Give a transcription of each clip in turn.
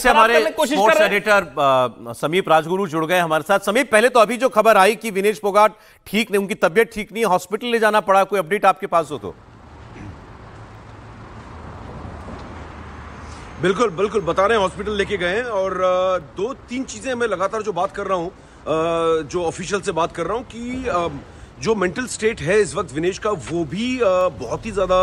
से हमारे sports editor समीप राजगुरु जुड़ गए हमारे साथ समीप पहले तो अभी जो खबर आई कि विनेश पोगाट ठीक नहीं उनकी तबियत ठीक नहीं हॉस्पिटल ले जाना पड़ा कोई अपडेट आपके पास हो तो बिल्कुल बिल्कुल बता रहे हैं हॉस्पिटल लेके गए हैं और दो तीन चीजें मैं लगातार जो बात कर रहा हूँ जो ऑफिशियल से बात कर रहा हूँ कि जो मेंटल स्टेट है इस वक्त विनेश का वो भी बहुत ही ज्यादा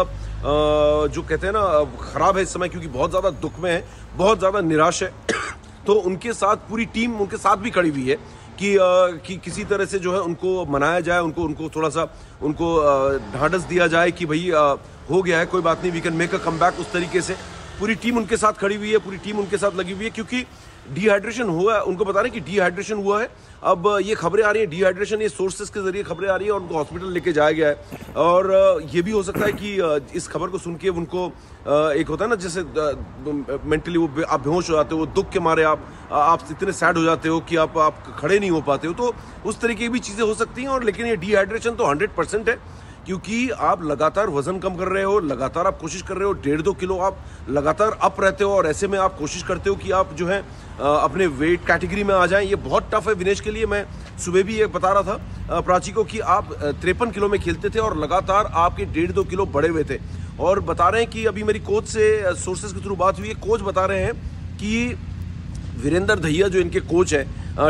जो कहते हैं ना ख़राब है इस समय क्योंकि बहुत ज़्यादा दुख में है बहुत ज़्यादा निराश है तो उनके साथ पूरी टीम उनके साथ भी खड़ी हुई है कि कि किसी तरह से जो है उनको मनाया जाए उनको उनको थोड़ा सा उनको ढांढस दिया जाए कि भाई हो गया है कोई बात नहीं we can make a comeback उस तरीके से पूरी टीम उनके साथ खड़ी हुई है पूरी टीम उनके साथ लगी हुई है क्योंकि डिहाइड्रेशन हुआ है उनको बता रहे हैं कि डिहाइड्रेशन हुआ है अब ये खबरें आ रही हैं डिहाइड्रेशन ये सोर्सेस के जरिए खबरें आ रही है उनको हॉस्पिटल लेके जाया गया है और ये भी हो सकता है कि इस खबर को सुन के उनको एक होता है ना जैसे मेंटली वो आप बेहोश हो जाते हो दुख के मारे आप आप इतने सैड हो जाते हो कि आप आप खड़े नहीं हो पाते हो तो उस तरीके की भी चीज़ें हो सकती हैं और लेकिन ये डिहाइड्रेशन तो हंड्रेड परसेंट है क्योंकि आप लगातार वजन कम कर रहे हो लगातार आप कोशिश कर रहे हो डेढ़ दो किलो आप लगातार अप रहते हो और ऐसे में आप कोशिश करते हो कि आप जो है अपने वेट कैटेगरी में आ जाएं ये बहुत टफ है विनेश के लिए मैं सुबह भी ये बता रहा था प्राची को कि आप तिरपन किलो में खेलते थे और लगातार आपके डेढ़ दो किलो बढ़े हुए थे और बता रहे हैं कि अभी मेरी कोच से सोर्सेज के थ्रू बात हुई है कोच बता रहे हैं कि वीरेंद्र धैया जो इनके कोच है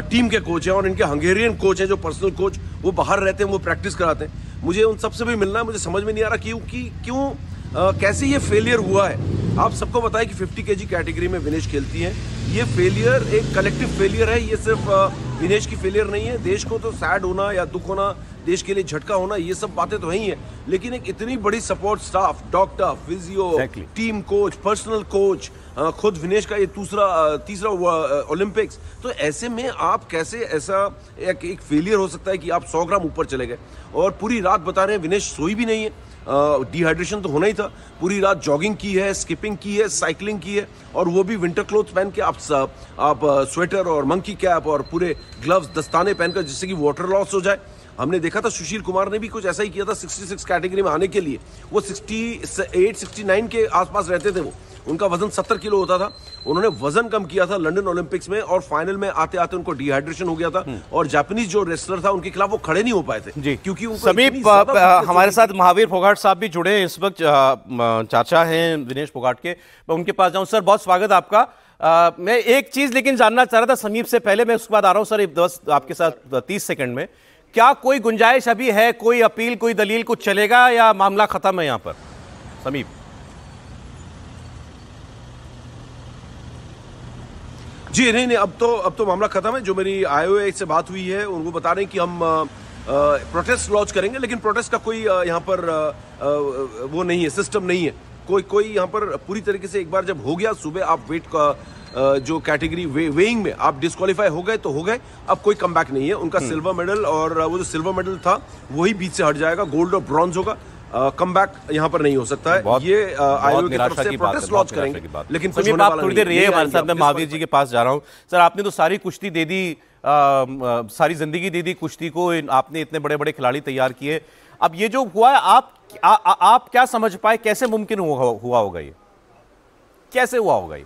टीम के कोच हैं और इनके हंगेरियन कोच हैं जो पर्सनल कोच वो बाहर रहते हैं वो प्रैक्टिस कराते हैं मुझे उन सबसे भी मिलना है मुझे समझ में नहीं आ रहा क्योंकि क्यों आ, कैसे ये फेलियर हुआ है आप सबको बताएं कि 50 केजी कैटेगरी में विनेश खेलती हैं ये फेलियर एक कलेक्टिव फेलियर है ये सिर्फ दिनेश की फेलियर नहीं है देश को तो सैड होना या दुख होना देश के लिए झटका होना ये सब बातें तो ही है लेकिन एक इतनी बड़ी support staff doctor physio exactly. Team coach personal coach खुद विनेश का ये दूसरा तीसरा ओलंपिक्स तो ऐसे में आप कैसे ऐसा एक, एक फेलियर हो सकता है कि आप सौ ग्राम ऊपर चले गए और पूरी रात बता रहे हैं विनेश सोई भी नहीं है डिहाइड्रेशन तो होना ही था पूरी रात जॉगिंग की है स्किपिंग की है साइकिलिंग की है और वो भी विंटर क्लोथ पहन के आप आप स्वेटर और मंकी कैप और पूरे ग्लव्स दस्ताने पहनकर जिससे कि वाटर लॉस हो जाए हमने देखा था सुशील कुमार ने भी कुछ ऐसा ही किया था 66 कैटेगरी में आने के लिए वो 68 69 के आसपास रहते थे वो उनका वजन 70 किलो होता था उन्होंने वजन कम किया था लंडन ओलंपिक्स में और फाइनल में आते आते उनको डिहाइड्रेशन हो गया था हम्म। और जापानीज जो रेस्लर था उनके खिलाफ वो खड़े नहीं हो पाए थे जी क्योंकि समीप हमारे साथ महावीर फोगाट साहब भी जुड़े हैं इस वक्त चाचा हैं विनेश फोगाट के मैं उनके पास जाऊँ सर बहुत स्वागत आपका आ, मैं एक चीज लेकिन जानना चाह रहा था समीप से पहले मैं उसके बाद आ रहा हूँ सर दस आपके साथ तीस सेकंड में क्या कोई गुंजाइश अभी है कोई अपील कोई दलील कुछ चलेगा या मामला खत्म है यहाँ पर समीप जी नहीं नहीं अब तो अब तो मामला खत्म है जो मेरी आई से बात हुई है उनको बता रहे हैं कि हम प्रोटेस्ट लॉन्च करेंगे लेकिन प्रोटेस्ट का कोई यहाँ पर वो नहीं है सिस्टम नहीं है कोई कोई यहाँ पर पूरी तरीके से एक बार जब हो गया सुबह आप वेट का जो कैटेगरी वे, वेइंग में आप डिस्कालीफाई हो गए तो हो गए अब कोई कम नहीं है उनका सिल्वर हम्म। मेडल और वो जो सिल्वर मेडल था वही बीच से हट जाएगा गोल्ड और ब्रॉन्ज होगा कम बैक यहाँ पर नहीं हो सकता है ये आयोग की तरफ से प्रोटेस्ट लॉन्च करेंगे लेकिन आप थोड़ी देर रहिए हमारे साथ मैं महावीर जी के पास जा रहा हूँ सर आपने तो सारी कुश्ती दे दी सारी जिंदगी दे दी कुश्ती को आपने इतने बड़े बड़े खिलाड़ी तैयार किए अब ये जो हुआ है आप आ, आ, आप क्या समझ पाए कैसे मुमकिन हुआ हुआ होगा ये कैसे हुआ होगा ये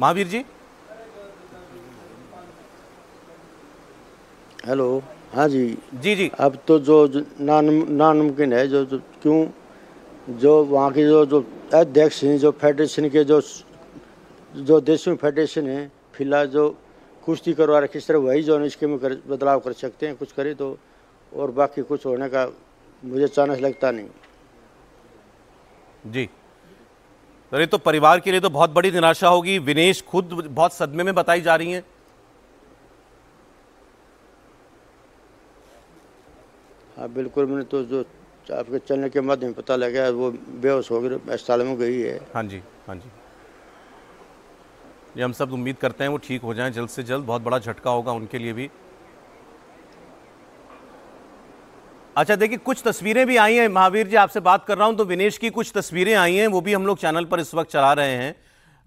महावीर जी हेलो हाँ जी जी जी अब तो जो, जो नामुमकिन है जो, जो क्यों जो वहाँ के जो जो अध्यक्ष हैं जो फेडरेशन के जो जो देश में फेडरेशन है फिलहाल जो कुश्ती करवा रखी तरह वही जो है इसके में कर, बदलाव कर सकते हैं कुछ करे तो और बाकी कुछ होने का मुझे चांस लगता नहीं जी अरे तो परिवार के लिए तो बहुत बड़ी निराशा होगी विनेश खुद बहुत सदमे में बताई जा रही हैं हाँ बिल्कुल मैंने तो जो आपके चलने के माध्यम पता लगा वो बेहोश हो गई अस्पताल में गई है हाँ जी हाँ जी ये हम सब उम्मीद करते हैं वो ठीक हो जाएं जल्द से जल्द बहुत बड़ा झटका होगा उनके लिए भी अच्छा देखिए कुछ तस्वीरें भी आई हैं महावीर जी आपसे बात कर रहा हूं तो विनेश की कुछ तस्वीरें आई हैं वो भी हम लोग चैनल पर इस वक्त चला रहे हैं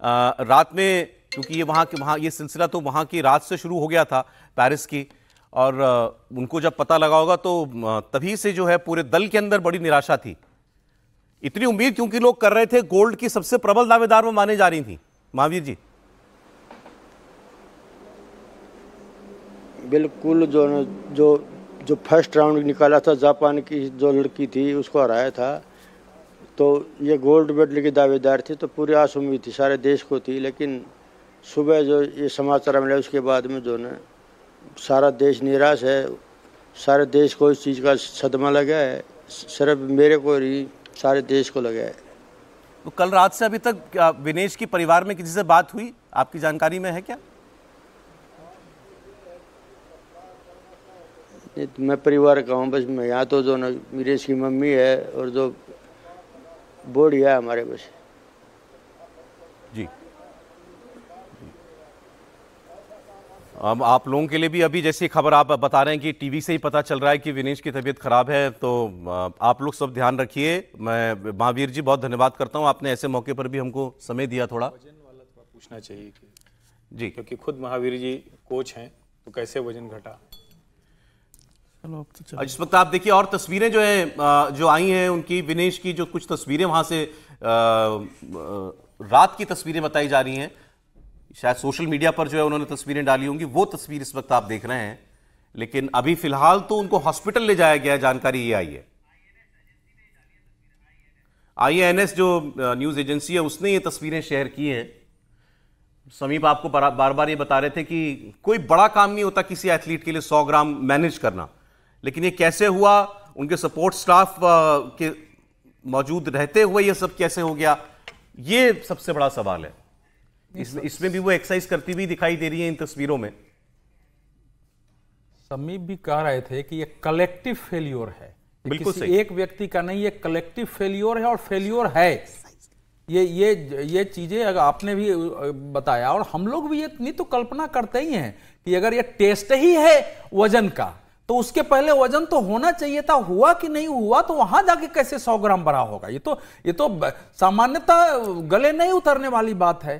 आ, रात में क्योंकि ये वहाँ के वहाँ ये सिलसिला तो वहाँ की रात से शुरू हो गया था पेरिस की और उनको जब पता लगा होगा तो तभी से जो है पूरे दल के अंदर बड़ी निराशा थी इतनी उम्मीद क्योंकि लोग कर रहे थे गोल्ड की सबसे प्रबल दावेदार वो माने जा रही थी महावीर जी बिल्कुल जो जो जो फर्स्ट राउंड निकाला था जापान की जो लड़की थी उसको हराया था तो ये गोल्ड मेडल की दावेदार थी तो पूरी आस उम्मीद थी सारे देश को थी लेकिन सुबह जो ये समाचार मिला उसके बाद में जो है सारा देश निराश है सारे देश को इस चीज़ का सदमा लगा है सिर्फ मेरे को ही सारे देश को लगा है तो कल रात से अभी तक विनेश की परिवार में किसी से बात हुई आपकी जानकारी में है क्या मैं परिवार का हूँ बस मैं यहाँ तो जो ना की मम्मी है और जो बोड़ी है हमारे बस आप लोगों के लिए भी अभी जैसी खबर आप बता रहे हैं कि टीवी से ही पता चल रहा है कि विनेश की तबीयत खराब है तो आप लोग सब ध्यान रखिए मैं महावीर जी बहुत धन्यवाद करता हूँ आपने ऐसे मौके पर भी हमको समय दिया थोड़ा पूछना चाहिए जी क्योंकि खुद महावीर जी कोच हैं तो कैसे वजन घटा तो जिस इस वक्त आप देखिए और तस्वीरें जो है जो आई हैं उनकी विनेश की जो कुछ तस्वीरें वहां से रात की तस्वीरें बताई जा रही हैं शायद सोशल मीडिया पर जो है उन्होंने तस्वीरें डाली होंगी वो तस्वीर इस वक्त आप देख रहे हैं लेकिन अभी फिलहाल तो उनको हॉस्पिटल ले जाया गया जानकारी ये आई है आईएनएस जो न्यूज़ एजेंसी है उसने ये तस्वीरें शेयर की हैं समीप आपको बार बार ये बता रहे थे कि कोई बड़ा काम नहीं होता किसी एथलीट के लिए 100 ग्राम मैनेज करना लेकिन ये कैसे हुआ उनके सपोर्ट स्टाफ के मौजूद रहते हुए ये सब कैसे हो गया ये सबसे बड़ा सवाल है इस, इसमें भी वो एक्सरसाइज करती हुई दिखाई दे रही है इन तस्वीरों में समीप भी कह रहे थे कि ये कलेक्टिव फेल्योर है बिल्कुल किसी एक व्यक्ति का नहीं ये कलेक्टिव फेल्योर है और फेल्योर है ये ये ये चीज़ें अगर आपने भी बताया और हम लोग भी ये नहीं तो कल्पना करते ही हैं कि अगर ये टेस्ट ही है वजन का तो उसके पहले वजन तो होना चाहिए था हुआ कि नहीं हुआ तो वहां जाके कैसे सौ ग्राम बड़ा होगा ये तो ये तो सामान्यतः गले नहीं उतरने वाली बात है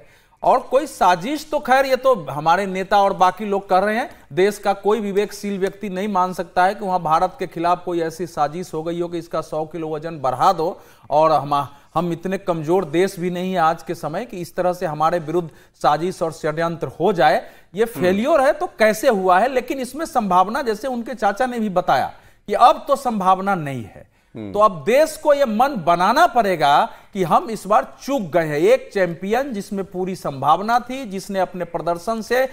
और कोई साजिश तो खैर ये तो हमारे नेता और बाकी लोग कर रहे हैं देश का कोई विवेकशील व्यक्ति नहीं मान सकता है कि वहां भारत के खिलाफ कोई ऐसी साजिश हो गई हो कि इसका सौ किलो वजन बढ़ा दो और हम हम इतने कमजोर देश भी नहीं है आज के समय कि इस तरह से हमारे विरुद्ध साजिश और षड्यंत्र हो जाए ये हम्म। फेल्योर है तो कैसे हुआ है लेकिन इसमें संभावना जैसे उनके चाचा ने भी बताया कि अब तो संभावना नहीं है हम्म। तो अब देश को यह मन बनाना पड़ेगा कि हम इस बार चूक गए हैं एक चैंपियन जिसमें पूरी संभावना थी जिसने अपने प्रदर्शन से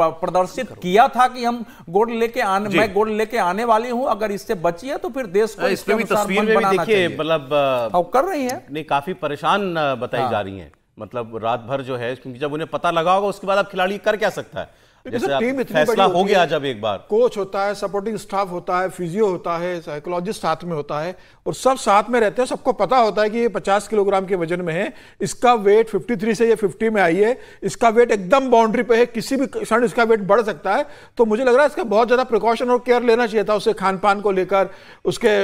प्रदर्शित किया था कि हम गोल्ड लेके आने मैं गोल्ड लेके आने वाली हूं अगर इससे बची है तो फिर देश को इसके भी तस्वीर में देखिए मतलब कर रही है नहीं काफी परेशान बताई हाँ। जा रही है मतलब रात भर जो है क्योंकि जब उन्हें पता लगा होगा उसके बाद अब खिलाड़ी कर क्या सकता है टीम इतनी फैसला हो गया जब एक बार कोच होता है सपोर्टिंग स्टाफ होता है फिजियो होता है साइकोलॉजिस्ट साथ में होता है और सब साथ में रहते हैं सबको पता होता है कि ये 50 किलोग्राम के वजन में है इसका वेट 53 से ये 50 में आई है इसका वेट एकदम बाउंड्री पे है किसी भी क्षण इसका वेट बढ़ सकता है तो मुझे लग रहा है इसका बहुत ज़्यादा प्रिकॉशन और केयर लेना चाहिए था उसके खान पान को लेकर उसके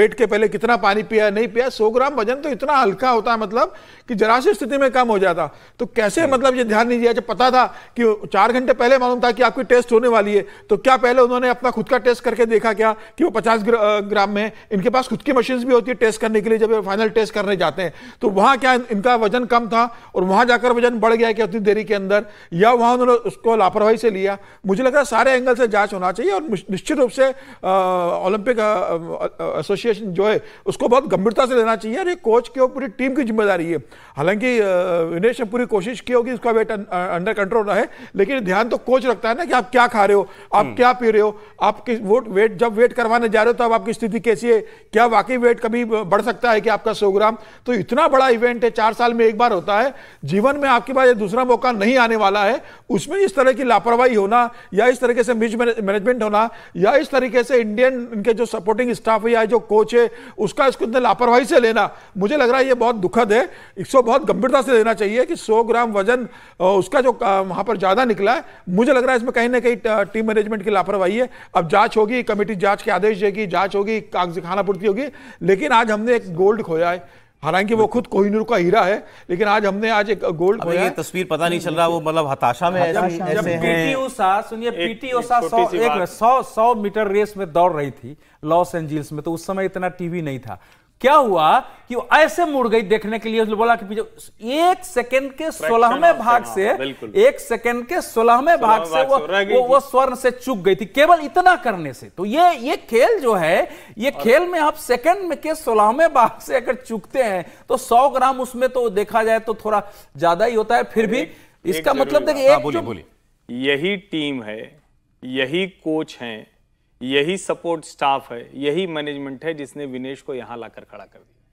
वेट के पहले कितना पानी पिया नहीं पिया सौ ग्राम वजन तो इतना हल्का होता है मतलब कि जरा सी स्थिति में कम हो जाता तो कैसे मतलब ये ध्यान नहीं दिया जब पता था कि चार घंटे पहले मालूम था कि आपकी टेस्ट होने वाली है तो क्या पहले उन्होंने अपना खुद का टेस्ट करके देखा क्या कि वो पचास ग्राम में इनके पास खुद की मशीन भी होती है टेस्ट करने के लिए जब फाइनल टेस्ट करने जाते हैं तो वहां क्या इनका वजन कम था और वहां जाकर वजन बढ़ गया क्या उतनी देरी के अंदर या वहां उन्होंने उसको लापरवाही से लिया मुझे लगता है सारे एंगल से जांच होना चाहिए और निश्चित रूप से ओलंपिक एसोसिएशन जो है उसको बहुत गंभीरता से लेना चाहिए और ये कोच की और पूरी टीम की जिम्मेदारी है हालांकि विनेश ने पूरी कोशिश की होगी इसका वेट अंडर कंट्रोल रहे लेकिन ध्यान तो कोच रखता है ना कि आप क्या खा रहे हो आप हम्म। क्या पी रहे हो आपके वोट वेट जब वेट करवाने जा रहे हो तो अब आपकी स्थिति कैसी है क्या वाकई वेट कभी बढ़ सकता है कि आपका सौ ग्राम तो इतना बड़ा इवेंट है चार साल में एक बार होता है जीवन में आपके पास दूसरा मौका नहीं आने वाला है उसमें इस तरह की लापरवाही होना या इस तरीके से मिस मैनेजमेंट होना या इस तरीके से इंडियन इनके जो सपोर्टिंग स्टाफ या जो कोच है उसका इसको इतने लापरवाही से लेना मुझे लग रहा है ये बहुत दुखद है इसको बहुत गंभीरता से लेना चाहिए कि सौ ग्राम वजन उसका जो वहां पर ज्यादा निकला है मुझे लग रहा है इसमें कहीं ना कहीं टीम मैनेजमेंट की लापरवाही है अब जांच होगी कमेटी जांच के आदेश देगी जांच होगी कागज पूर्ति होगी लेकिन आज हमने एक गोल्ड खोया है हालांकि वो खुद कोहिनूर का हीरा है लेकिन आज हमने आज एक गोल्ड खोया ये तस्वीर पता नहीं चल रहा वो मतलब हताशा में जब पीटी उषा सुनिए पीटी उषा सौ एक सौ सौ मीटर रेस में दौड़ रही थी लॉस एंजिल्स में तो उस समय इतना टीवी नहीं था क्या हुआ कि वो ऐसे मुड़ गई देखने के लिए उसने बोला कि एक सेकंड के सोलहवें भाग से एक सेकंड के सोलहवें भाग से वो वो, वो स्वर्ण से चुक गई थी केवल इतना करने से तो ये ये खेल जो है ये खेल में आप सेकंड में के सोलहवें भाग से अगर चुकते हैं तो सौ ग्राम उसमें तो देखा जाए तो थोड़ा ज्यादा ही होता है फिर भी इसका मतलब देखिए हाँ, यही टीम है यही कोच है यही सपोर्ट स्टाफ है यही मैनेजमेंट है जिसने विनेश को यहाँ लाकर खड़ा कर दिया